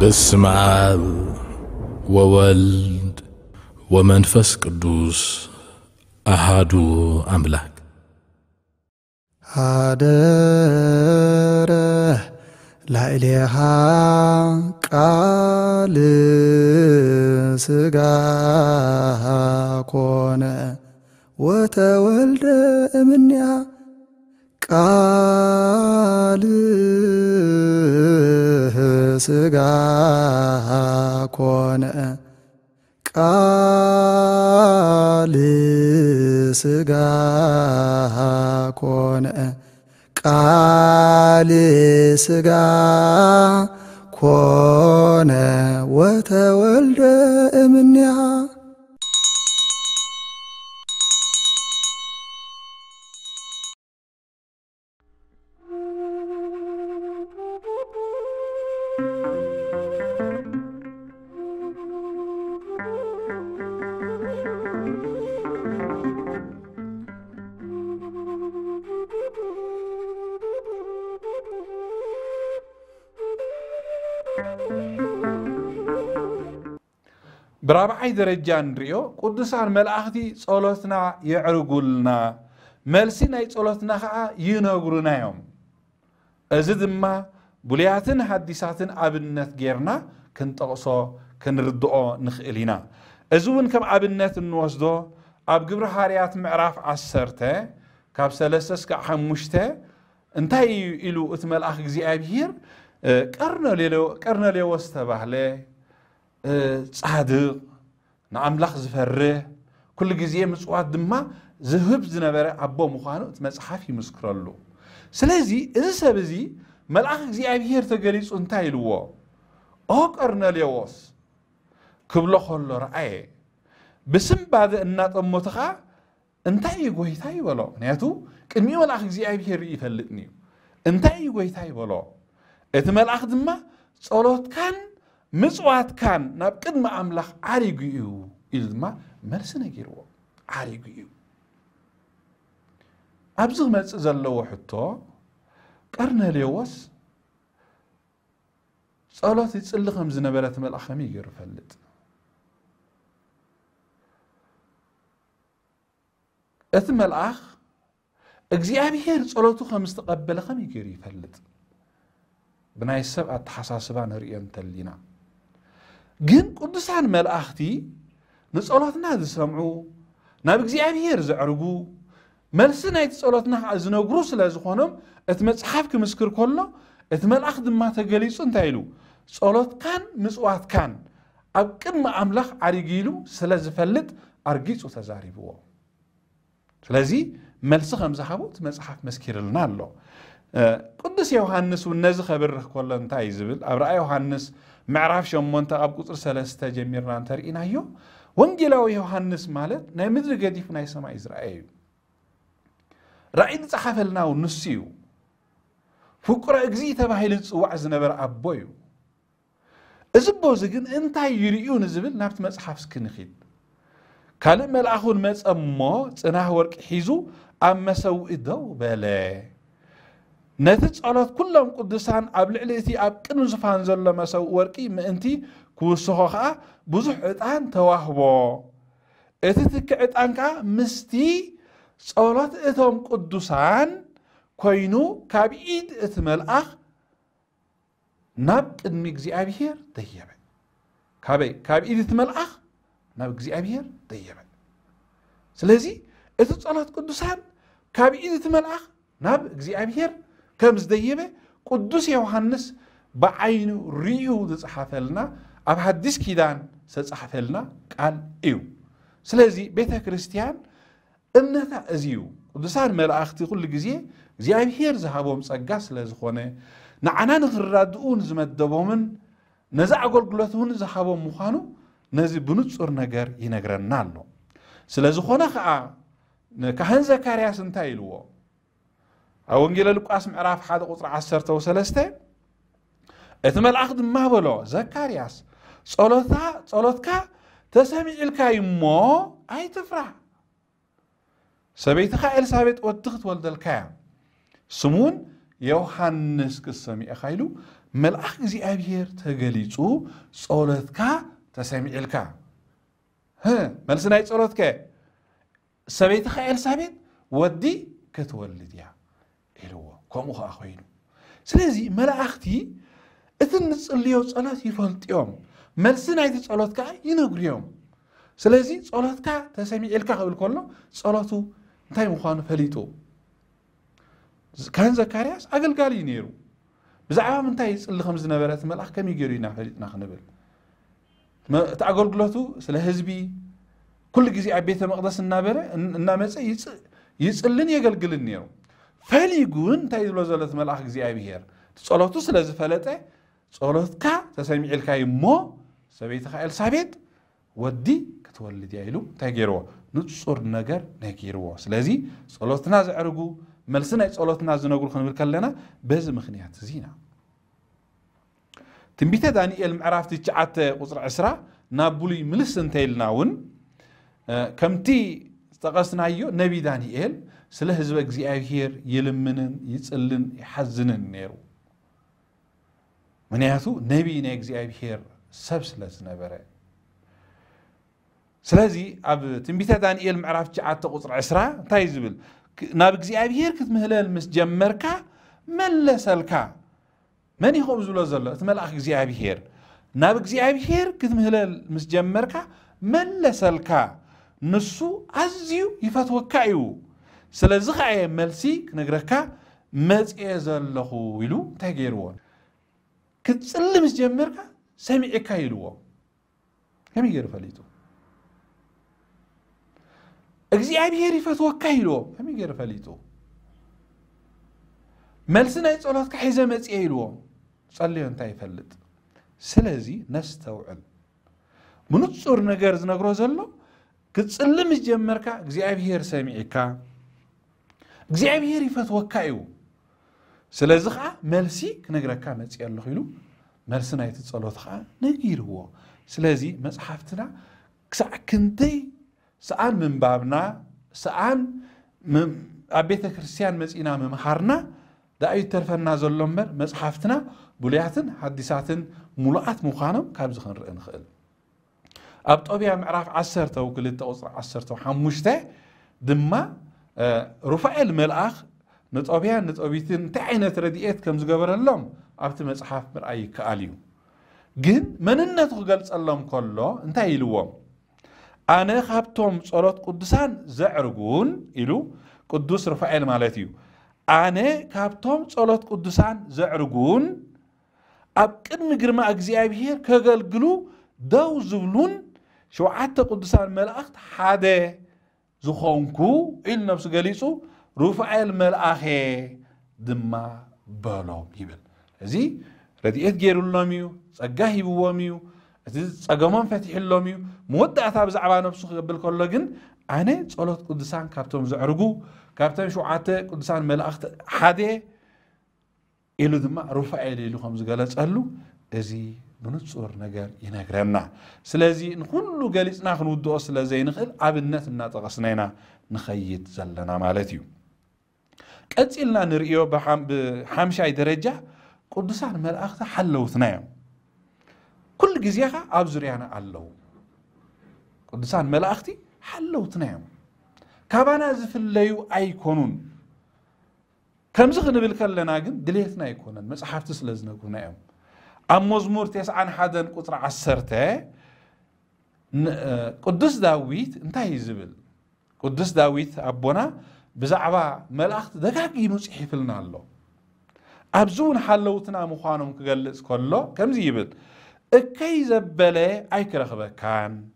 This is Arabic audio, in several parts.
በስመ አብ ወወልድ ወመንፈስ ቅዱስ አሃዱ አምላክ። አደረ ላዕሌሃ ቃል ስጋ ኮነ ወተወልደ እምንያ ቃል ስጋ ኮነ ቃል ስጋ ኮነ ቃል ስጋ ኮነ ወተወልደ እምኔሃ رابعي درجة نريو قدسان ملأختي صلوتنا يعرقلنا ملسي ناي صلوتنا خا ينغرنا يوم أزد ما بلياتن حديثاتن أبنت غيرنا كنتقصو كنردقو نخئلنا أزون كم أبنت نوزدو أب قبر حاريات معراف عسرته كاب سلسس كحمشته انتهي إلو اتمل أخ أبير قرنا ليو قرنا ليو استبهله صادق ንኣምላኽ ዝፈርህ ኩሉ ግዜ ምፅዋት ድማ ዝህብ ዝነበረ ኣቦ ምዃኑ እቲ መፅሓፍ ይምስክረሉ ስለዚ እዚ ሰብ እዚ መልኣኽ እግዚኣብሄር ተገሊፁ እንታይ ኢልዎ ኦ ቆርኔሌዎስ ክብሎ ከሎ ረኣየ ብስምባደ እናጠሞተ ከዓ እንታይ እዩ ጎይታ ይበሎ ምክንያቱ ቅድሚ መልኣኽ እግዚኣብሄር ይፈልጥኒ እዩ እንታይ እዩ ጎይታ ይበሎ እቲ መልኣኽ ድማ ጸሎትካን ምፅዋትካን ናብ ቅድሚ ኣምላኽ ዓሪጉ እዩ ኢሉ ድማ መልሲ ነጊርዎ ዓሪጉ እዩ ኣብዚ ክመፅእ ዘለዎ ሕቶ ቀርኔሌዎስ ጸሎት ይፅሊ ከም ዝነበረ እቲ መልኣኽ ከመይ ገይሩ ይፈልጥ እቲ መልኣኽ እግዚኣብሔር ጸሎቱ ከም ዝተቐበለ ከመይ ገይሩ ይፈልጥ ብናይ ሰብ ኣተሓሳስባ ንሪኦ እንተሊና جن قدسان ملأختي نسألاتنا هذا سمعو نابك زي أبيير زعرقو ملسنا يتسألاتنا عزنا وقروس لازخونم اتمت صحابك مسكر كله اتمل أخد ما تقليس انتايلو سألات كان مسؤات كان أب كم أملاخ عريقيلو سلاز فلت أرقيس وتزاريبوه سلازي ملسخ مزحابو تمسحاك مسكير لنا الله قدس يوحنس والنزخ برخ كله انتايزبل أبرأي يوحنس يوحنس معرفش هم من تاب قطر سلست جمیر نانتر این ایو ونگیلا و یوحناس مالت نمیدر گدیف نیست ما اسرائیل رأی دست خفل ناو نصیو فکر اگزی تباهی لیت و عز نبر آبایو از بازگن انتای یوریون زبل نبت مس حفظ کن خید کلمه مس آم ما تنها ورک آم مسو ادو بلاي نت صلات كلهم قدسان أب لعلتي أب كنو زفان زل مسو ورقي ما أنتي كوسخ خا بزح عطان تواهبو እቲ ትክዕ ዕጣን ከዓ ምስቲ ፀሎት እቶም ቅዱሳን ኮይኑ ካብ ኢድ እቲ መልኣኽ ናብ ቅድሚ እግዚኣብሄር ደየበ ካበይ ካብ ኢድ እቲ መልኣኽ ናብ እግዚኣብሄር ደየበ ስለዚ እቲ ፀሎት ቅዱሳን ካብ ኢድ እቲ መልኣኽ ናብ እግዚኣብሄር ከም ዝደየበ ቅዱስ ዮሃንስ ብዓይኑ ርዩ ዝፀሓፈልና ኣብ ሃዲስ ኪዳን ዝተፃሓፈልና ቃል እዩ ስለዚ ቤተ ክርስቲያን እምነታ እዚዩ ቅዱሳን መላእኽቲ ኩሉ ግዜ እግዚኣብሄር ዝሃቦም ፀጋ ስለ ዝኾነ ንዓና ንኽራድኡ ንዝመደቦምን ነዚ ኣገልግሎት እውን ዝሃቦም ምዃኑ ነዚ ብንፁር ነገር ይነግረና ኣሎ ስለ ዝኾነ ከዓ ካህን ዘካርያስ እንታይ ኢልዎ أو إنجيل لوقاس معرف حد قطر عشرة وثلاثة إثم الأخذ ما بلو زكارياس صلوتها صلوتك تسمع الكاي ما أي تفرع سبيتها إلسابيت وتخت ولد الكاي سمون يوحنس كسامي أخايلو ملأخ زي أبير تغليتو صلوتك تسمع الكاي ها ملسنا يتصلوتك سبيتها إلسابيت ودي كتولد يعني ኢልዎ ከምኡ ከዓ ኮይኑ ስለዚ መላእኽቲ እቲ ንፅልዮ ጸሎት ይፈልጥዮም መልሲ ናይቲ ጸሎት ከዓ ይነግርዮም ስለዚ ጸሎትካ ተሰሚዒልካ ክብል ከሎ ጸሎቱ እንታይ ምዃኑ ፈሊጡ ካህን ዘካርያስ ኣገልጋሊ እዩ ነይሩ ብዛዕባ ምንታይ ይፅሊ ከም ዝነበረ እቲ መልኣኽ ከመይ ገይሩ ኢና ፈሊጥና ክንብል እቲ ኣገልግሎቱ ስለ ህዝቢ ኩሉ ግዜ ኣብ ቤተ መቕደስ እናበለ እናመፀ ይፅልን የገልግልን ነይሩ ፈሊጉ እንታይ ዝብሎ ዘሎ እቲ መልኣኽ እግዚኣብሄር ጸሎቱ ስለ ዝፈለጠ ጸሎትካ ተሰሚዒልካይ እሞ ሰበይትኻ ኤልሳቤጥ ወዲ ክትወልድ እያ ኢሉ እንታይ ገይርዎ ንጹር ነገር ነጊርዎ ስለዚ ጸሎትና ዘዕርጉ መልሲ ናይ ጸሎትና ዝነግሩ ክንብል ከለና በዚ ምክንያት እዚ ኢና ትንቢተ ዳንኤል ምዕራፍቲ ትሽዓተ ቁፅሪ ዕስራ ናብ ብሉይ ምልስ እንተይልና እውን ከምቲ ዝጠቐስናዮ ነቢ ዳንኤል سلا هزبك زي أهير يلمنن يتسلن يحزنن نيرو من يهاتو نبي نيك زي أهير سب سلا زنبرة سلا زي أب تنبيتا دان إيل معرف جعات تقصر عسرا تايزبل نابك زي أهير كت مهلال مس جمركا ملا سلكا من يخوب زولا زلا تمال أخي زي أهير نابك زي أهير كت مهلال مس جمركا ملا سلكا نصو أزيو يفاتوكايو سلازخ عي ملسي كنغركا مز ازلخو ويلو تاغيرو كتسلمس جمركا سامي اكا يلو كمي غير فليتو اغزي ابي يري فتو اكا يلو كمي غير فليتو ملسنا يصولات كحيزه مزي يلو صليو انت يفلط سلازي نستوعب منصور نغرز نغرو زلو كتسلمس جمركا اغزي ابي يري اكا እግዚኣብሔር ይፈትወካ እዩ ስለዚ ከዓ መልሲ ክነግረካ መፂ ኣለኹ ኢሉ መልሲ ናይቲ ፀሎት ከዓ ነጊርዎ ስለዚ መፅሓፍትና ክሳዕ ክንደይ ሰኣን ምንባብና ሰኣን ኣብ ቤተ ክርስትያን መፂና ምምሃርና ዳእዩ ተርፈና ዘሎ እምበር መፅሓፍትና ብሉያትን ሓዲሳትን ሙሉኣት ምዃኖም ካብዚ ክንርኢ ንኽእል ኣብ ጦብያ ምዕራፍ 12 2 ቁፅሪ 15 ድማ ሩፋኤል መልኣኽ ንጦብያን ንጦቢትን እንታይ ዓይነት ረድኤት ከም ዝገበረሎም ኣብቲ መፅሓፍ ምርኣይ ይከኣል እዩ ግን መንነቱ ክገልጸሎም ከሎ እንታይ ኢልዎም ኣነ ካብቶም ጸሎት ቅዱሳን ዘዕርጉን ኢሉ ቅዱስ ሩፋኤል ማለት እዩ ኣነ ካብቶም ጸሎት ቅዱሳን ዘዕርጉን ኣብ ቅድሚ ግርማ እግዚኣብሔር ከገልግሉ ደው ዝብሉን ሸውዓተ ቅዱሳን መላእኽቲ ሓደ زخونكو إل نفس قليسو رفع الملأخي دما بلوم يبل زي رديئت جيرو اللوميو سقاهي بواميو سقامان فاتح اللوميو مودة أثاب زعبا نفسو قبل كلوغن أنا تسألت قدسان كابتن زعرقو كابتن شو عاتي قدسان ملأخت حادي إلو دما رفع إلو خمز قلت أزي بنتصور نجار ينجرنا سلازي نقول جالس نحن ودو أصل زي نخل عب الناس الناتقصنينا نخيط زلنا مالتيو قتلنا نرئيو بحم بحمشة درجة قدسان ملأخت حلو ثنائم كل جزيها أبزريانا علو قدسان ملأختي حلو ثنائم كابانا زفل ليو أي كونون كم زخن بالكل لناجن دليتنا يكونن مس حفتس لازم نكون نائم أم مزمور تيس عن حدن قطر عسرتة قدس داويت انتهي زبل قدس داويت أبونا بزعبا ملاخت دقاقي مصحف لنا الله أبزون حلوتنا مخانم كغلس كله كم زيبل اكي زبالة اي كرخبة كان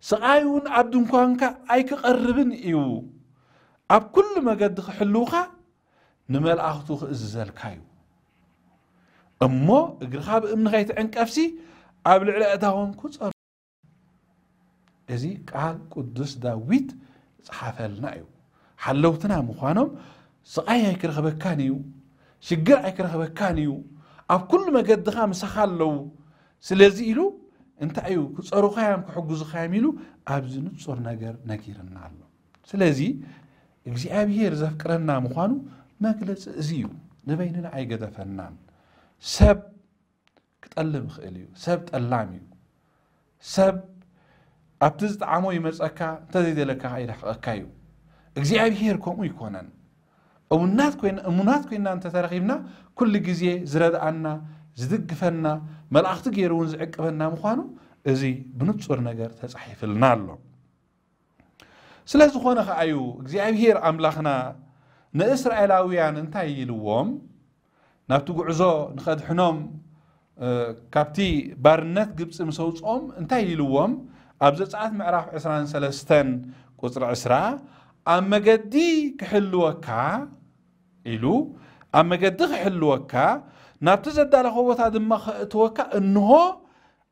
سقايون عبدون كوانكا اي كقربن ايو اب كل ما قد حلوخا نمال اخطوخ ازال أما غرخاب إمن غيت أنكفسي قبل على أداهم كتر إذي قال قدس داويت صحافة لنايو حلوتنا مخانم سقايا كرخبة كانيو شقرع كرخبة كانيو أب كل ما قد دخام سخالو سلازيلو انت ايو كتصارو خيام كحقوز خياميلو أبزنو تصور ناقر ناقيرن نعلو سلازي اكزي ابيير زفكرن نامو خانو ما قلت زيو نبين العيقة دفن نامو سب كتقلم خيليو سب تقلاميو سب أبتزت عمو يمز أكا تزيد لك عيد أكايو إجزي عبير كومو يكونن أو كوين أنت ترغيبنا كل جزية زرد عنا زدق فنا مال أختك زعق فنا مخانو إزي بنتصور نجار تصحيف النالو سلاز خوانا خايو إجزي عبير أملاخنا نإسرائيلاويان انتا يلووم نابتو قعزو نخد حنوم كابتي بارنت قبس مسوط أم انتهي لوام أبزت ساعات معراف عسران سلستن قطر عسرا أما قدي كحلوكا إلو أما قدي كحلوكا نابتو زد على قوة هذا ما توكا إنه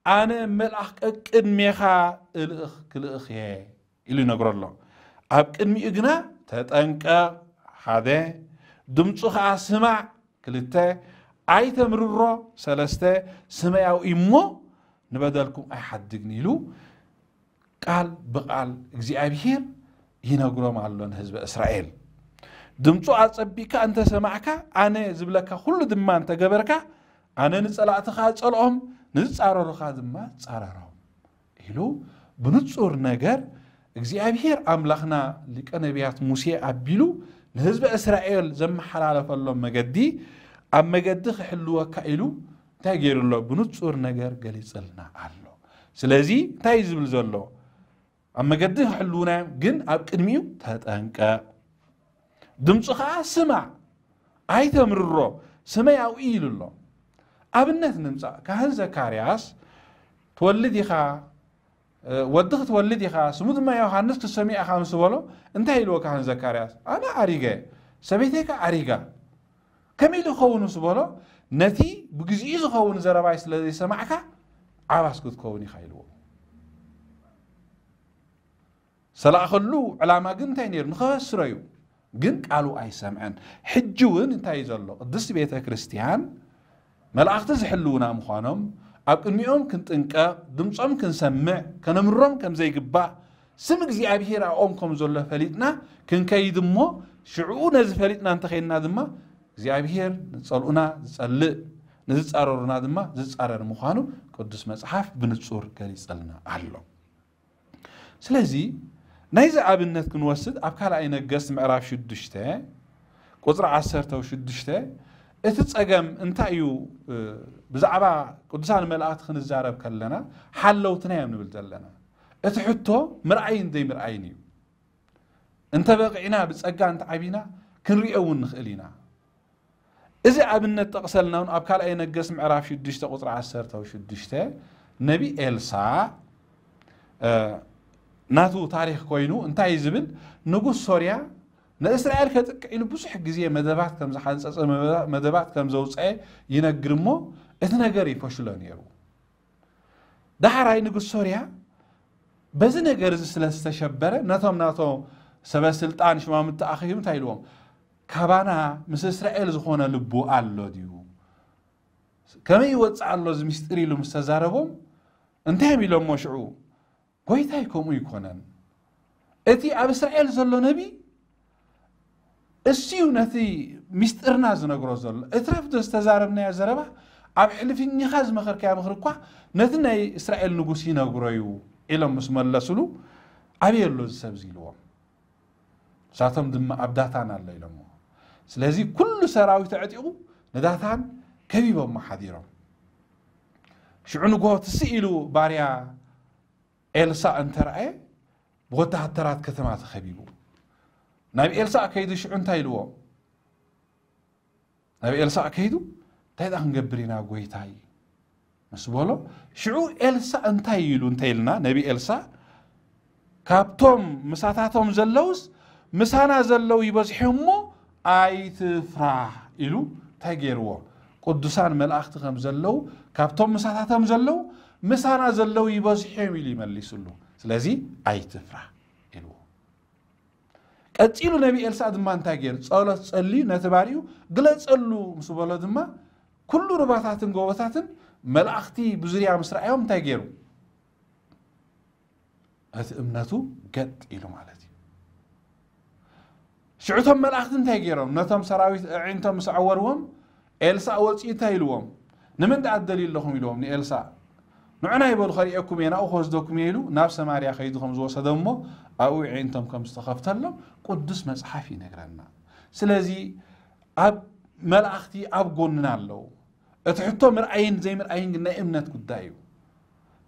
أنا ملأك إدميخا إلخ كلخ يه إلو نقرر له أبك إدمي إغنى تتأنك هذا دمتو خاسمع ክልተ ኣይተምርሮ ሰለስተ ሰማያዊ እሞ ንበደልኩም ኣይሓድግን ኢሉ ቃል ብቃል እግዚኣብሄር ይነግሮም ኣሎ ንህዝቢ እስራኤል ድምፁ ኣፀቢቕካ እንተሰማዕካ ኣነ ዝብለካ ኩሉ ድማ እንተገበርካ ኣነ ንፀላእትኻ ፀልኦም ንዝፃረሩኻ ድማ ፃረሮም ኢሉ ብንፁር ነገር እግዚኣብሄር ኣምላኽና ሊቀ ነቢያት ሙሴ ኣቢሉ ንህዝቢ እስራኤል ዘመሓላለፈሎም መገዲ ኣብ መገዲ ክሕልወካ ኢሉ እንታይ ገይሩሎ ብንፁር ነገር ገሊፅልና ኣሎ ስለዚ እንታይ እዩ ዝብል ዘሎ ኣብ መገዲ ክሕልውና ግን ኣብ ቅድሚኡ ተጠንቀቕ ድምፁ ከዓ ስማዕ ኣይተምርሮ ስመይ ኣብኡ ኢሉ ኣሎ ኣብነት ንምፃእ ካህን ዘካርያስ ትወልድ ኢኻ ودخت ولدي خاص مود ما يوحناس كسمي أخام أنت هاي لو كان زكارياس أنا أريجة سبيتك أريجة كم يلو خون سوالو نتي بجزئي خون زربايس الذي سمعك عباس كنت خوني خيلو سلا خلو ما جنتين ير نخاف ريو جن قالوا أي سمعن حجون انتهى زلو قدس بيت كريستيان ملاخت زحلونا مخانم ኣብ ቅድሚኦም ክንጥንቀቕ ድምፆም ክንሰምዕ ከነምሮም ከም ዘይግባእ ስም እግዚኣብሄር ኣብኦም ከም ዘሎ ፈሊጥና ክንከይድ እሞ ሽዕኡ ነዚ ፈሊጥና እንተኸይድና ድማ እግዚኣብሄር ንፀልኡና ዝፀልእ ንዝፃረሩና ድማ ዝፃረር ምዃኑ ቅዱስ መፅሓፍ ብንፁር ገሊፀልና ኣሎ ስለዚ ናይዚ ኣብነት ክንወስድ ኣብ ካልኣይ ነገስት ምዕራፍ 6 ቁፅሪ 16 እቲ ፀገም እንታይ እዩ ብዛዕባ ቅዱሳን መላእክቲ ክንዛረብ ከለና ሓለውትና እዮም ንብል ዘለና እቲ ሕቶ ምርኣይን ዘይምርኣይን እዩ እንተበቂዕና ብፀጋ እንተዓቢና ክንሪኦ እውን ንኽእል ኢና እዚ ኣብነት ጠቕሰልና እውን ኣብ ካልኣይ ነገስ ምዕራፍ 6 ቁፅሪ 16 ነቢ ኤልሳ ናቱ ታሪክ ኮይኑ እንታይ ዝብል ንጉስ ሶርያ نإسرائيل كتك إلو بسح قزية مدابعت كم زحان ساسا مدابعت كم زوز إيه ينقرمو إذن أغاري فشلون يرو دحر هاي نقو سوريا بزن أغاري سلسة شبرة ناتوم ناتوم سبا سلطان شما متأخيهم تايلوهم كابانا مس إسرائيل زخونا لبو ألو ديو كما يوطع الله زمستري لو مستزاربهم انتهم إلو مشعو قويتا يكون ويكونن اتي أب إسرائيل زلو نبي እሲዩ ነቲ ሚስጢርና ዝነግሮ ዘሎ እቲ ረፍዶ ዝተዛረብናዮ ዘረባ ኣብ ሕልፍኝኻ ዝመኸርካያ ምኽሪ እኳ ነቲ ናይ እስራኤል ንጉስ ይነግሮ እዩ ኢሎም ምስ መለስሉ ዓብየ ኣሎ ዝሰብ ኢልዎም ንሳቶም ድማ ኣብ ዳታን ኣሎ ኢሎሞ ስለዚ ኩሉ ሰራዊት ዕጢቑ ንዳታን ከቢቦሞ ሓዲሮም ሽዑ ንግሆ ትስኢሉ ባርያ ኤልሳ እንተረኣየ ብወታሃተራት ከተማ ተኸቢቡ ናብ ኤልሳ ከይዱ ሽዑ እንታይ ኢልዎ ናብ ኤልሳ ከይዱ እንታይ ኣ ክንገብር ኢና ጎይታይ ምስ በሎ ሽዑ ኤልሳ እንታይ ኢሉ እንታይ ኢልና ነቢ ኤልሳ ካብቶም ምሳታቶም ዘለውስ ምሳና ዘለው ይበዝሑ እሞ ኣይትፍራህ ኢሉ እንታይ ገይርዎ ቅዱሳን መላእኽቲ ከም ዘለው ካብቶም ምሳታቶም ዘለው ምሳና ዘለው ይበዝሑ እዮም ኢሉ ይመሊሱሉ ስለዚ ኣይትፍራህ ቀፂሉ ነቢ ኤልሳ ድማ እንታይ ገይሩ ፀሎት ፀልዩ ነቲ ባርኡ ግለፀሉ ምስ በሎ ድማ ኩሉ ሩባታትን ጎቦታትን መላእኽቲ ብዙርያ ምስ ረኣዮም እንታይ ገይሩ እቲ እምነቱ ገጥ ኢሉ ማለት እዩ ሽዑቶም መላእኽቲ እንታይ ገይሮም ነቶም ሰራዊት ዒንቶም ምስ ዓወርዎም ኤልሳ ወፂኡ እንታይ ኢልዎም ንምንታይ ኣደልዩ ኣለኹም ኢልዎም ንኤልሳ نعناي بالخري أكم ينا أخوز دوكم يلو نفس ماريا خيدكم زوس دمو أو عينتم كم استخفت لهم قدس مصحفي نقرنا سلازي أب ملأختي أب قلنا له اتحطوا مرأيين زي مرأيين قلنا إمنات قدايو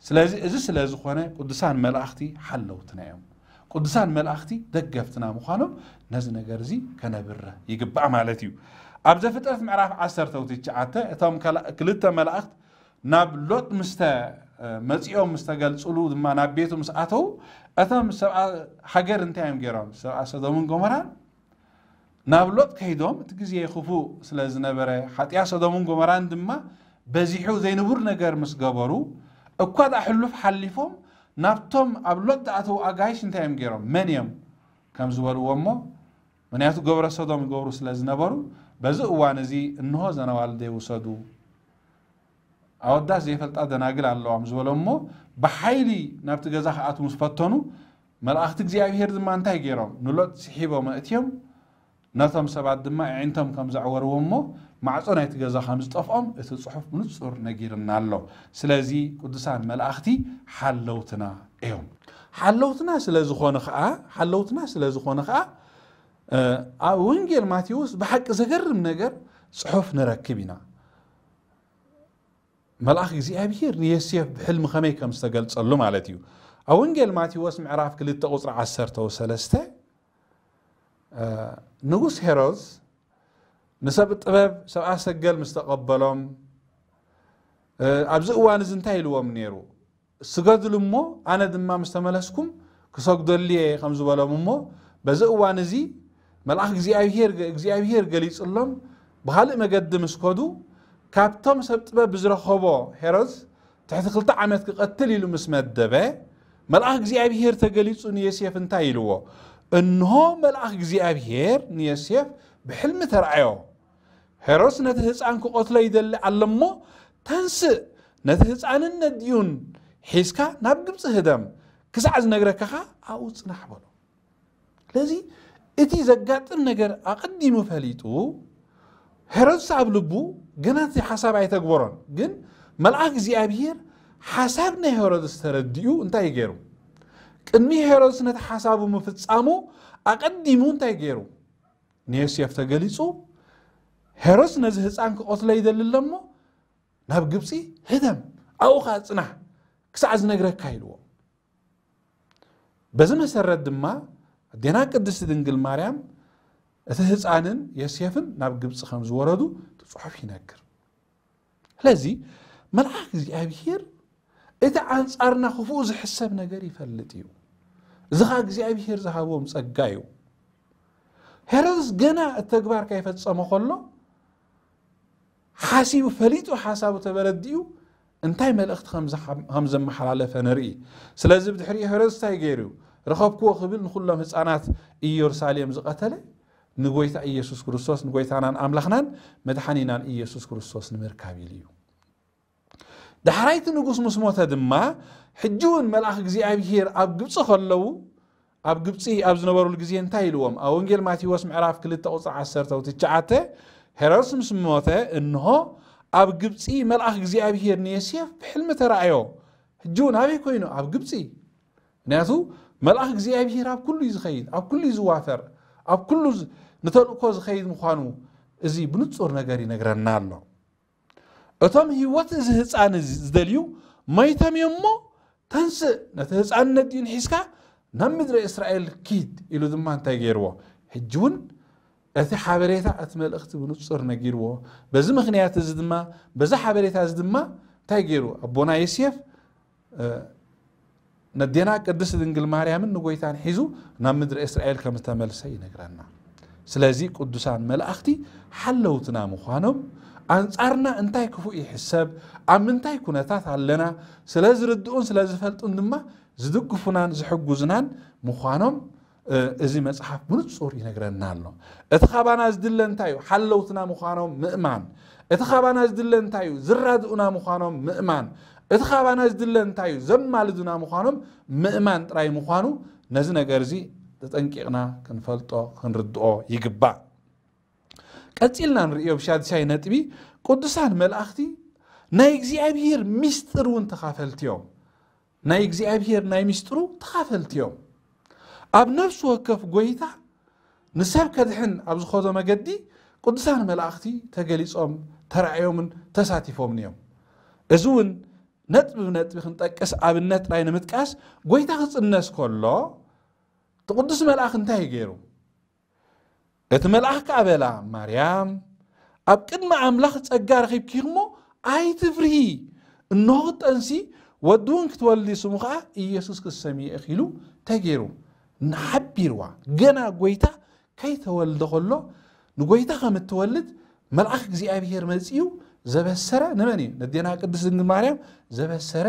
سلازي إذا سلازي خوانا قدسان ملأختي حلو تنايم قدسان ملأختي دقفتنا مخانم نزنا قرزي كنبرة يقبع مالتيو أبزا فتأف معراف عسر توتي تشعاتا اتهم كلتا ملأخت ናብ ሎጥ ምስተ መፂኦም ምስ ተገልፅሉ ድማ ናብ ቤቱ ምስ ኣተው እቶም ሰብኣ ሃገር እንታይ እዮም ገይሮም ሰብኣ ሰዶምን ጎሞራ ናብ ሎጥ ከይዶም እቲ ግዜ ክፉእ ስለ ዝነበረ ሓጢያ ሰዶምን ጎሞራን ድማ በዚሑ ዘይንቡር ነገር ምስ ገበሩ እኳ ዳ ሕሉፍ ሓሊፎም ናብቶም ኣብ ሎጥ ዝኣተው ኣጋይሽ እንታይ እዮም ገይሮም መን እዮም ከም ዝበልዎ ሞ ምክንያቱ ገብረ ሰዶም ይገብሩ ስለ ዝነበሩ በዚ እዋን እዚ እንሆ ዘነባሉ ዘይውሰዱ ኣወዳስ ዘይፈልጣ ደናግል ኣለዋ ምስበሎ እሞ ብሓይሊ ናብቲ ገዛ ከኣት ምስ ፈተኑ መላእኽቲ እግዚኣብሄር ድማ እንታይ ገይሮም ንሎጥ ስሒቦም ኣእትዮም ነቶም ሰባት ድማ ዒንቶም ከም ዘዕወርዎ እሞ ማዕፆ ናይቲ ገዛ ከም ዝጠፍኦም እቲ ፅሑፍ ብንፁር ነጊርና ኣሎ ስለዚ ቅዱሳን መላእኽቲ ሓለውትና እዮም ሓለውትና ስለ ዝኾነ ከዓ ሓለውትና ስለ ዝኾነ ከዓ ኣብ ወንጌል ማቴዎስ ብሓቂ ዘገርም ነገር ፅሑፍ ንረክብ ኢና ملاخ اغزيابير نيسيف بحلم خمي كم استقلت صلو مالتي او انجل ماتي واسم عراف كل التقصر عسر تو سلسته آه نغوس هيروز نسب الطباب سبع سجل مستقبلهم آه ابز اوان زنتاي لوم نيرو سجد لمو انا دما مستملسكم كسقد لي خمس بالهم مو بز اوان زي ملاخ اغزيابير اغزيابير غليصلهم بحال مقدم سكودو كابتم سبت بزرخوبو هيروز تحت خلطة عمات قتل يلو مسمد دبه ملاخ زي ابهير تقليص ونياسيف انتايلوه انه ملاخ زي ابهير نياسيف بحلم ترعيو هيروز نتهز عنكو قتل يدل علمو تنس نتهز عن النديون حيسكا نابقبس هدم كسا عز نقرككا اوص نحبلو لازي اتي زقات النقر اقدمو فاليتو ሄሮድስ ኣብ ልቡ ግና እቲ ሓሳብ ኣይተግበሮን ግን መልኣክ እግዚኣብሄር ሓሳብ ናይ ሄሮድስ ተረዲኡ እንታይ ገይሩ ቅድሚ ሄሮድስ ነቲ ሓሳቡ ምፍፃሙ ኣቐዲሙ እንታይ ገይሩ ንዮሴፍ ተገሊፁ ሄሮድስ ነዚ ህፃን ክቆትሎ ይደሊ ሎሞ ናብ ግብፂ ህደም ኣብኡ ኸ ፅናሕ ክሳዕ ዝነግረካ ኢልዎ በዚ መሰረት ድማ ኣዴና ቅድስቲ ድንግል ማርያም እቲ ህፃንን የሴፍን ናብ ግብፂ ከም ዝወረዱ እቲ ፅሑፍ ይነግር ስለዚ መልኣክ እግዚኣብሄር እቲ ኣንፃርና ክፉኡ ዝሕሰብ ነገር ይፈልጥ እዩ እዚ ከዓ እግዚኣብሄር ዝሃቦም ፀጋ እዩ ሄሮድስ ገና እቲ ተግባርካ ይፈፀሞ ከሎ ሓሲቡ ፈሊጡ ሓሳቡ ተበለዲኡ እንታይ መልእኽቲ ከም ዘመሓላለፈ ንርኢ ስለዚ ብድሕሪኡ ሄሮድስ እንታይ ገይሩ ረኸብክዎ ክብል ንኩሎም ህፃናት ኢየሩሳሌም ዝቐተለ ንጎይታ ኢየሱስ ክርስቶስ ንጎይታናን ኣምላኽናን መድሓኒናን ኢየሱስ ክርስቶስ ንምርካብ ኢሉ እዩ ዳሕራይቲ ንጉስ ምስ ሞተ ድማ ሕጂ እውን መልኣኽ እግዚኣብሄር ኣብ ግብፂ ከለዉ ኣብ ግብፂ ኣብ ዝነበሩሉ ግዜ እንታይ ኢልዎም ኣብ ወንጌል ማቴዎስ ምዕራፍ 2 ቁፅሪ 1ሸዓተ ሄሮድስ ምስ ሞተ እንሆ ኣብ ግብፂ መልኣኽ እግዚኣብሄር ንዮሴፍ ብሕልሚ ተረእዮ ሕጂ እውን ኣበይ ኮይኑ ኣብ ግብፂ ምክንያቱ መልኣኽ እግዚኣብሄር ኣብ ኩሉ እዩ ዝኸይድ ኣብ ኩሉ እዩ ዝዋፈር ኣብ ኩሉ ንተልእኮ ዝኸይድ ምኳኑ እዚ ብንፁር ነገር ይነግረና ኣሎ እቶም ሂወት እዚ ህፃን ዝደልዩ መይቶም እዮም ሞ ተንስእ ነቲ ህፃንነት ድዩን ሒዝካ ናብ ምድሪ እስራኤል ኪድ ኢሉ ድማ እንታይ ገይርዎ ሕጂ እውን እቲ ሓበሬታ እቲ መልእኽቲ ብንፁር ነጊርዎ በዚ ምክንያት እዚ ድማ በዛ ሓበሬታ እዚ ድማ እንታይ ገይሩ ኣቦና ዮሴፍ ነዴና ቅድስ ድንግል ማርያምን ንጎይታን ሒዙ ናብ ምድሪ እስራኤል ከም ዝተመልሰ ይነግረና ስለዚ ቅዱሳን መላእኽቲ ሓለውትና ምዃኖም ኣንጻርና እንታይ ክፉ ይሕሰብ ኣብ ምንታይ ኩነታት ኣለና ስለ ዝርድኡን ስለ ዝፈልጡን ድማ ዝድግፉናን ዝሕጉዝናን ምዃኖም እዚ መፅሓፍ ብንፁር ይነግረና ኣሎ እቲ ኻባና ዝድለ እንታይ እዩ ሓለውትና ምዃኖም ምእማን እቲ ኻባና ዝድለ እንታይ እዩ ዝራድኡና ምዃኖም ምእማን እቲ ኻባና ዝድለ እንታይ እዩ ዘማልዱና ምዃኖም ምእማን ጥራይ ምዃኑ ነዚ ነገር እዚ تتنكيغنا كنفلطو كنردقو يقبع قتلنا نرئيو بشاد شاي نتبي قدسان ملأختي نايكزي عبير مستر وان تخافلتيوم نايكزي عبير ناي مسترو تخافلتيوم اب نفس وكف قويتا نساب كدحن اب زخوزو مقدي قدسان ملأختي تقليس ام ترعيوم تساتي فومنيوم ازون نتب نتب خنتكس اب النت راي نمتكس قويتا خص الناس كله تقدس ملأخ انتهي جيرو ات ملأخ كابلا مريم اب ما املاخ تسقار خيب كيرمو اي تفري النوت انسي ودونك تولي سمخا ايسوس كسمي اخيلو تجيرو نحبيروا جنا غويتا كي تولد خلو نقويتا خم تولد ملأخ زي ابيهر مزيو زبسر نمني ندينا قدس دنجل مريم زبسر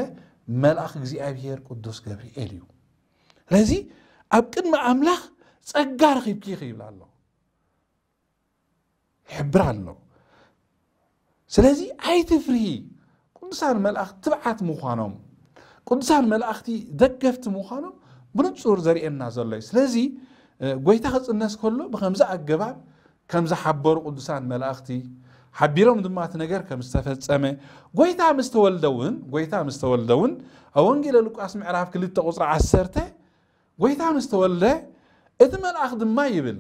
ملأخ زي ابيهر قدوس جبريل يو لذي أبكن ما أملاخ سأجار خيب كي خيب لالو حبر لالو سلازي أي تفري قدسان ملاخ تبعات مخانم قدسان ملاخ تي دكفت مخانم بنتصور زري النازل لي سلازي قوي تخص الناس كله بخمزة أجباب كمزة حبر قدسان ملاخ تي حبيرهم دم ما تنجر كم استفدت سمع قوي تام استولدون قوي تام استولدون أو أنجيل لك أسمع رافك اللي تقص عسرته ጎይታ ምስ ተወለ እቲ መልኣኽ ድማ ይብል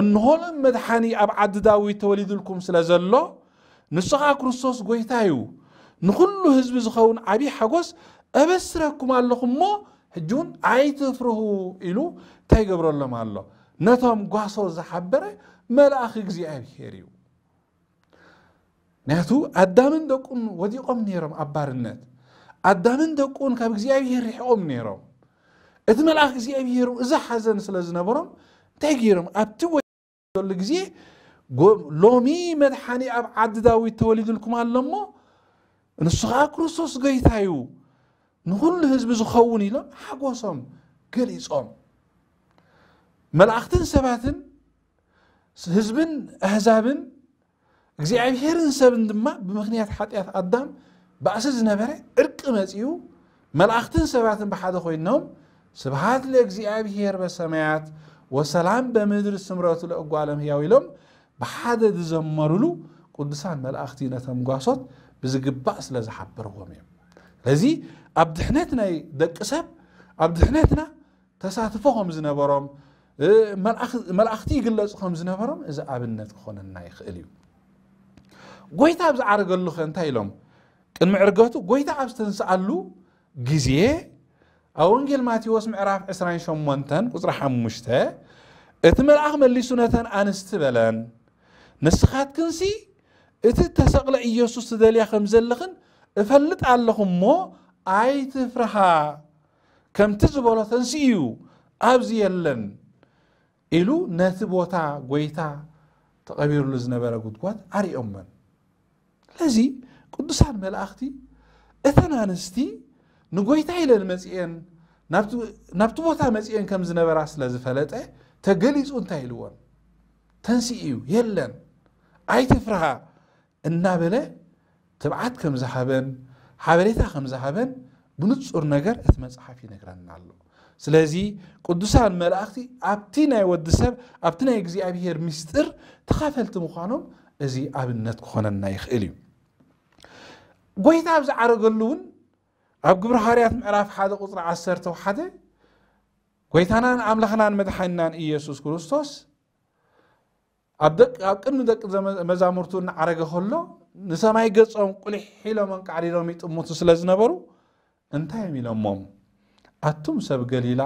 እንሆሎም መድሓኒ ኣብ ዓዲ ዳዊት ተወሊድልኩም ስለ ዘሎ ንሱ ከዓ ክርስቶስ ጎይታ እዩ ንኩሉ ህዝቢ ዝኸውን ዓብዪ ሓጎስ እበስረኩም ኣለኹ እሞ ሕጂ እውን ኣይትፍርሁ ኢሉ እንታይ ገብረሎም ኣሎ ነቶም ጓሶ ዝሓበረ መልኣኺ እግዚኣብሄር እዩ ምክንያቱ ኣዳምን ደቁን ወዲቖም ነይሮም ኣብ ባርነት ኣዳምን ደቁን ካብ እግዚኣብሄር ሪሕቖም ነይሮም እቲ መልኣኽ እግዚኣብሄር እዛ ሓዘን ስለ ዝነበሮም እንታይ ገይሮም ኣብቲ ወይ ዘሎ ግዜ ሎሚ መድሓኒ ኣብ ዓዲ ዳዊት ተወሊድልኩም ኣሎ እሞ ንሱ ከዓ ክርስቶስ ጎይታ እዩ ንኩሉ ህዝቢ ዝኸውን ኢሎም ሓጎሶም ገሊፆም መላእኽትን ሰባትን ህዝብን ኣህዛብን እግዚኣብሔርን ሰብን ድማ ብምክንያት ሓጢኣት ኣዳም ባእሲ ዝነበረ ዕርቂ መፂኡ መላእኽትን ሰባትን ብሓደ ኮይኖም سبحات لغزي أبهير بسمعات وسلام بمدر السمرات لأقوى عالم هياويلوم بحادة زمارلو قدسان ملأختي نتم قاسوت بزق بأس لزحب رغوميم لذي أبدحنتنا دك أسب أبدحنتنا تساتفهم زنبرام اه، ملأختي قلزهم زنبرام إذا أبنت خوننا يخيليو قويتا بزعرق اللوخ انتايلوم المعرقاتو قويتا عبستنسألو قزيه أونجيل ماتيوس معرف إسرائيل شو مونتن وزرح مشتى إثم الأخ من لسنة أن استبلن نسخات كنسي إث تسقل إيسوس تدلي خمزلخن فلت عليهم مو أي تفرحا كم تزبل تنسيو أبزي اللن إلو نثب وتع قويتع تقبير لزنا برا قد قوات أري أمن لذي قدس عن ملأختي إثنا نستي ንጎይታ ኢለን መፅአን ናብቲ ቦታ መፅአን ከም ዝነበራ ስለ ዝፈለጠ ተገሊፁ እንታይ ኢልዎን እዩ የለን ኣይትፍርሃ እናበለ ትብዓት ከም ዝሃበን ሓበሬታ ከም ዝሃበን ብንፁር ነገር እቲ መፅሓፍ ይነግረና ኣሎ ስለዚ ቅዱሳን መላእኽቲ ኣብቲ ናይ ወዲ ሰብ ኣብቲ ናይ እግዚኣብሄር ምስጢር ተኻፈልቲ ምዃኖም እዚ ኣብነት ክኾነና ይኽእል እዩ ጎይታ ኣብ ዝዓረገሉ እውን ኣብ ግብሪ ሃርያት ምዕራፍ ሓደ ቁፅሪ ዓሰርተ ሓደ ጎይታናን ኣምላኽናን መድሓንናን ኢየሱስ ክርስቶስ ኣብ ቅድሚ ደቂ መዛሙርቱ እናዓረገ ከሎ ንሰማይ ገጾም ቁልሕ ሒሎምን ቃዕሊሎም ይጥሙቱ ስለ ዝነበሩ እንታይ እዮም ኢሎሞም ኣቱም ሰብ ገሊላ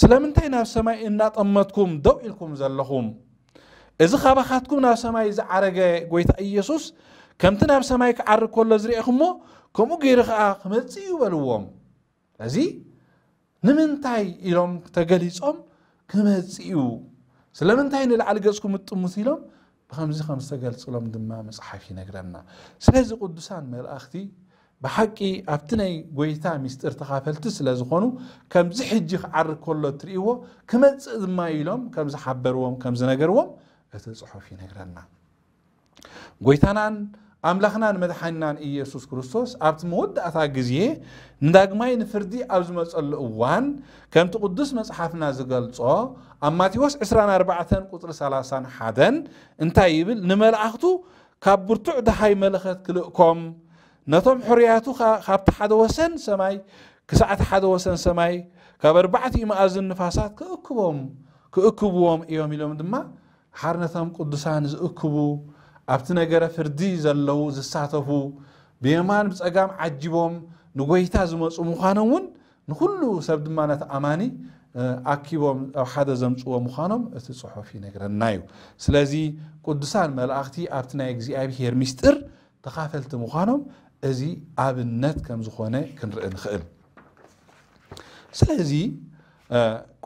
ስለምንታይ ናብ ሰማይ እናጠመትኩም ደው ኢልኩም ዘለኹም እዚ ኻባኻትኩም ናብ ሰማይ ዝዓረገ ጎይታ ኢየሱስ ከምቲ ናብ ሰማይ ክዓርግ ከሎ ዝርአኹ كمو غير خاق ملتي يبلوهم لذي نمنتاي إلوم تغاليسهم كمتسيو سلامنتاي نلعال قاسكم التموسيلوم بخمزي خمس تغال صلوم دماء مصحفي نقرمنا سلازي قدسان مير أختي بحكي أبتني قويتا مستر تخافل تسلازي خونو كمزي حجيخ عر كولو تريو كمتسي دماء إلوم كمزي حبروهم كمزي نقروهم أتسحفي نقرمنا قويتانان أملاخنا المدحنا إن يسوس كرستوس أبت مود أتا قزيه نداغ ماي نفردي أبز مدس اللقوان كم تقدس مدس حافنا زغل تو أما تيوس إسران أربعتان قطر سلاسان حادن انتا يبل نمال أختو كابرتوع دهاي ملخات كلقكم نتم حرياتو خابت حد وسن سماي كساعة حد وسن سماي كابربعت إما أزن نفاسات كأكبوهم كأكبوهم إيوم يلوم دما حارنا ثم قدسان زأكبو ኣብቲ ነገረ ፍርዲ ዘለው ዝሳተፉ ብየማን ብፀጋም ዓጂቦም ንጎይታ ዝመፁ ምዃኖም እውን ንኩሉ ሰብ ድማ ነቲ ኣማኒ ኣኪቦም ኣብ ሓደ ዘምፅዎ ምዃኖም እቲ ፅሑፍ ይነግረና እዩ ስለዚ ቅዱሳን መላእኽቲ ኣብቲ ናይ እግዚኣብሄር ምስጢር ተኻፈልቲ ምዃኖም እዚ ኣብነት ከም ዝኾነ ክንርኢ ንኽእል ስለዚ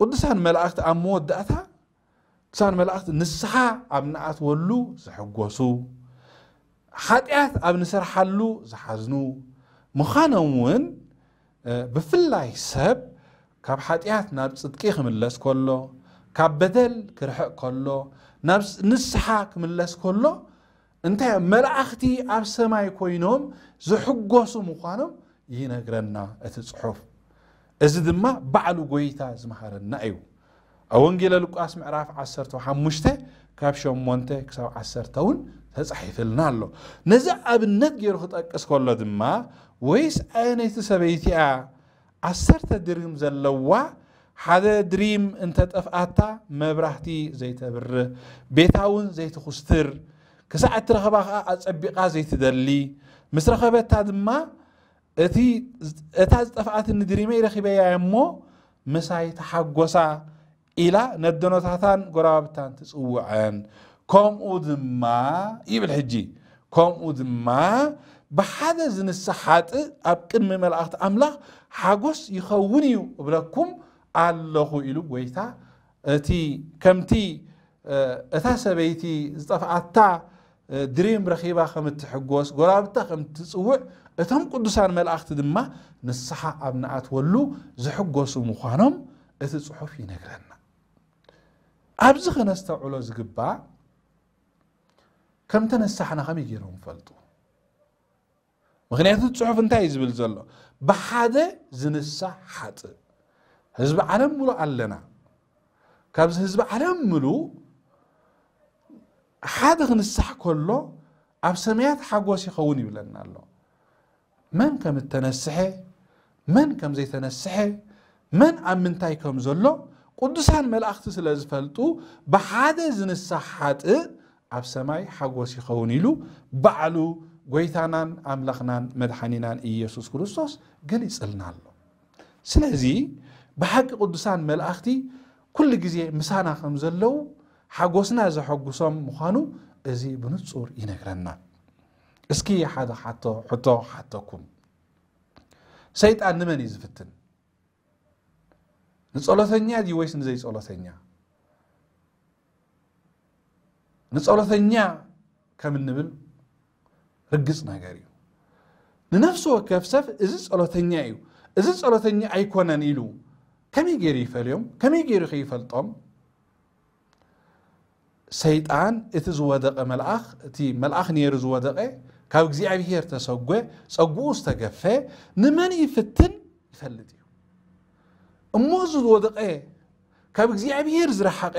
ቅዱሳን መላእኽቲ ኣብ መወዳእታ ቅዱሳን መላእክቲ ንስሓ ኣብ ንኣትወሉ ዝሕጎሱ ሓጢኣት ኣብ ንሰርሓሉ ዝሓዝኑ ምዃኖም እውን ብፍላይ ሰብ ካብ ሓጢኣት ናብ ፅድቂ ክምለስ ከሎ ካብ በደል ክርሕቕ ከሎ ናብ ንስሓ ክምለስ ከሎ እንታይ መላእኽቲ ኣብ ሰማይ ኮይኖም ዝሕጎሱ ምዃኖም ይነግረና እቲ ፅሑፍ እዚ ድማ ባዕሉ ጎይታ ዝመሃረና እዩ أوانجيل لوكاس معرف عسرته حمشته كابشون مونته كسب عسرته ون تصحيف لنا له نزع أبنت جير خط أسكول دم ما ويس أنا يتسبيتي ع عسرته دريم زلوا هذا دريم أنت تفقطع مبرحتي زيت بر بيتاون زيت خستر كساعة رخبة أتبي قازي تدلي مس رخبة تدم ما أتي أتاز تفقط ندريم إلى خبايا مو مسايت حق وسع إلى ندنو تحتان قرابتان تسوعان كوم أذما يبل حجي كوم أذما بحذا زن السحات أب كلمة ملأت أملا حقوس يخونيو بلكم الله إلو بويتا تي كمتي آه، أثاس بيتي زطف عطا آه، دريم رخيبا خمت حقوس قرابتا خمت تسوع أتهم قدسان ملأت دما نصحة أبنات ولو زحقوس مخانم أثي صحفي نقرنا ኣብዚ ክነስተውዕሎ ዝግባእ ከም ተነሳሕና ከመይ ገይሮም ፈልጡ ምክንያቱ ፅሑፍ እንታይ እዩ ዝብል ዘሎ ብሓደ ዝንሳሕ ሓጥእ ህዝቢ ዓለም ሙሉእ ኣለና ካብዚ ህዝቢ ዓለም ሙሉእ ሓደ ክንሳሕ ከሎ ኣብ ሰማያት ሓጎስ ይኸውን ይብለና ኣሎ መን ከም እተነስሐ መን ከም ዘይተነስሐ መን ኣብ ምንታይ ከም ዘሎ ቅዱሳን መላእኽቲ ስለ ዝፈልጡ ብሓደ ዝንሳሕ ሓጥእ ኣብ ሰማይ ሓጎስ ይኸውን ኢሉ ባዕሉ ጎይታናን ኣምላኽናን መድሓኒናን ኢየሱስ ክርስቶስ ገሊፅልና ኣሎ ስለዚ ብሓቂ ቅዱሳን መላእኽቲ ኩሉ ግዜ ምሳና ከም ዘለው ሓጎስና ዘሐጉሶም ምዃኑ እዚ ብንፁር ይነግረና እስኪ ሓደ ሓቶ ሕቶ ሓተኩም ሰይጣን ንመን እዩ ዝፍትን نصلاتنيا دي ويس نزي صلاتنيا نصلاتنيا كم النبل رجس نعاريو لنفسه وكيف سف إذا صلاتنيا يو إذا صلاتنيا أي كونا نيلو كم يجري في اليوم كم يجري خيف الطم سيد عن إذا زودق ملأخ تي ملأخ نير زودق كاوك زي عبيهير تسوقوه سوقوه استقفه نماني يفتن يفلديو እሞ ዝወደቐ ካብ እግዚኣብሄር ዝረሓቐ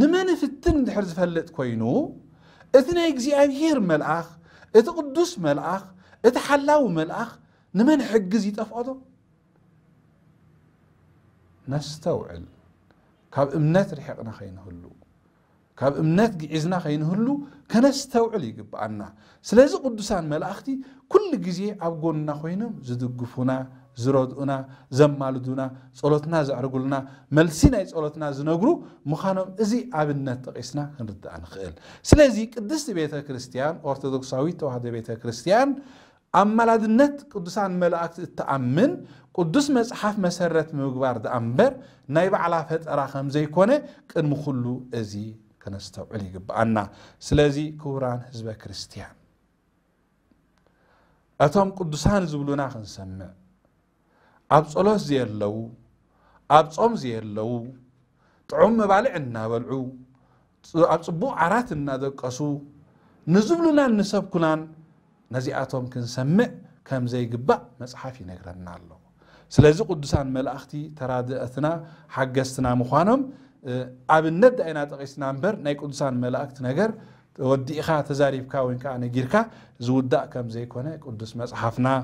ንመን ፍትን ድሕር ዝፈልጥ ኮይኑ እቲ ናይ እግዚኣብሄር መልኣኽ እቲ ቅዱስ መልኣኽ እቲ ሓላዊ መልኣኽ ንመን ሕግዝ ይጠፍቐዶ ነስተውዕል ካብ እምነት ርሕቕና ኸይንህሉ ካብ እምነት ግዒዝና ኸይንህሉ ከነስተውዕል ይግብኣና ስለዚ ቅዱሳን መላእኽቲ ኩሉ ግዜ ኣብ ጎንና ኮይኖም ዝድግፉና ዝረድኡና ዘማልዱና ጸሎትና ዘዕርጉልና መልሲ ናይ ጸሎትና ዝነግሩ ምዃኖም እዚ ኣብነት ጠቒስና ክንርዳእ ንኽእል ስለዚ ቅድስቲ ቤተ ክርስቲያን ኦርቶዶክሳዊት ተዋህዶ ቤተ ክርስቲያን ኣማላድነት ቅዱሳን መላእክቲ እተኣምን ቅዱስ መፅሓፍ መሰረት ምግባር ድኣ እምበር ናይ ባዕላ ፈጠራ ከም ዘይኮነ ቅድሚ ኩሉ እዚ ክነስተውዕል ይግብኣና ስለዚ ክቡራን ህዝበ ክርስቲያን እቶም ቅዱሳን ዝብሉና ክንሰምዕ اب صلاه زيلو اب صوم زيلو طعم بالع النابلعو اب صبو عرات النادقسو نزبلنا النسب كنان نزياتهم كنسمع كم زي قبا مصحف ينغرنا الله سلازي قدسان ملاختي تراد اثنا حجستنا مخانم اب الند اينا تقيسنا امبر ناي قدسان ملاخت نغر ودي اخا تزاريف كاوين كان غيركا زودا كم زي كونه قدس مصحفنا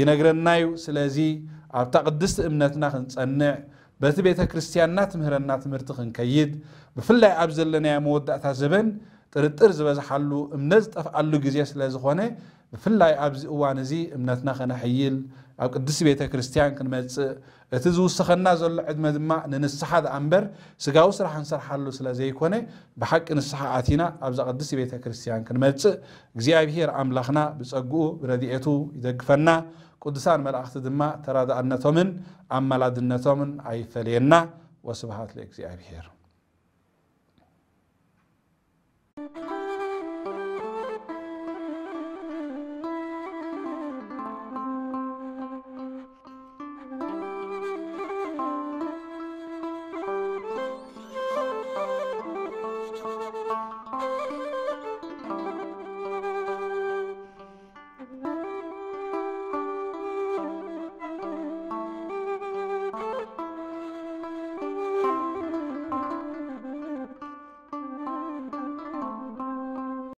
ينغرنايو سلازي ኣብታ ቅድስቲ እምነትና ክንፀንዕ በቲ ቤተ ክርስትያንና ትምህረና ትምህርቲ ክንከይድ ብፍላይ ኣብ ዘለናዮ መወዳእታ ዘበን ጥርጥር ዝበዝሓሉ እምነት ዝጠፍኣሉ ግዜ ስለ ዝኾነ ብፍላይ ኣብዚ እዋን እዚ እምነትና ከነሕይል ኣብ ቅድስ ቤተ ክርስትያን ክንመፅእ እቲ ዝውሰኸና ዘሎ ዕድመ ድማ ንንስሓ ድኣ እምበር ስጋዊ ስራሕ ንሰርሓሉ ስለ ዘይኮነ ብሓቂ ንስሓ ኣቲና ኣብዛ ቅድስ ቤተ ክርስትያን ክንመፅእ እግዚኣብሄር ኣምላኽና ብፀጉኡ ብረድኤቱ ይደግፈና ቅዱሳን መላእኽቲ ድማ ተራዳእነቶምን ኣመላድነቶምን ኣይፈልየና ወስብሃት ለእግዚኣብሄር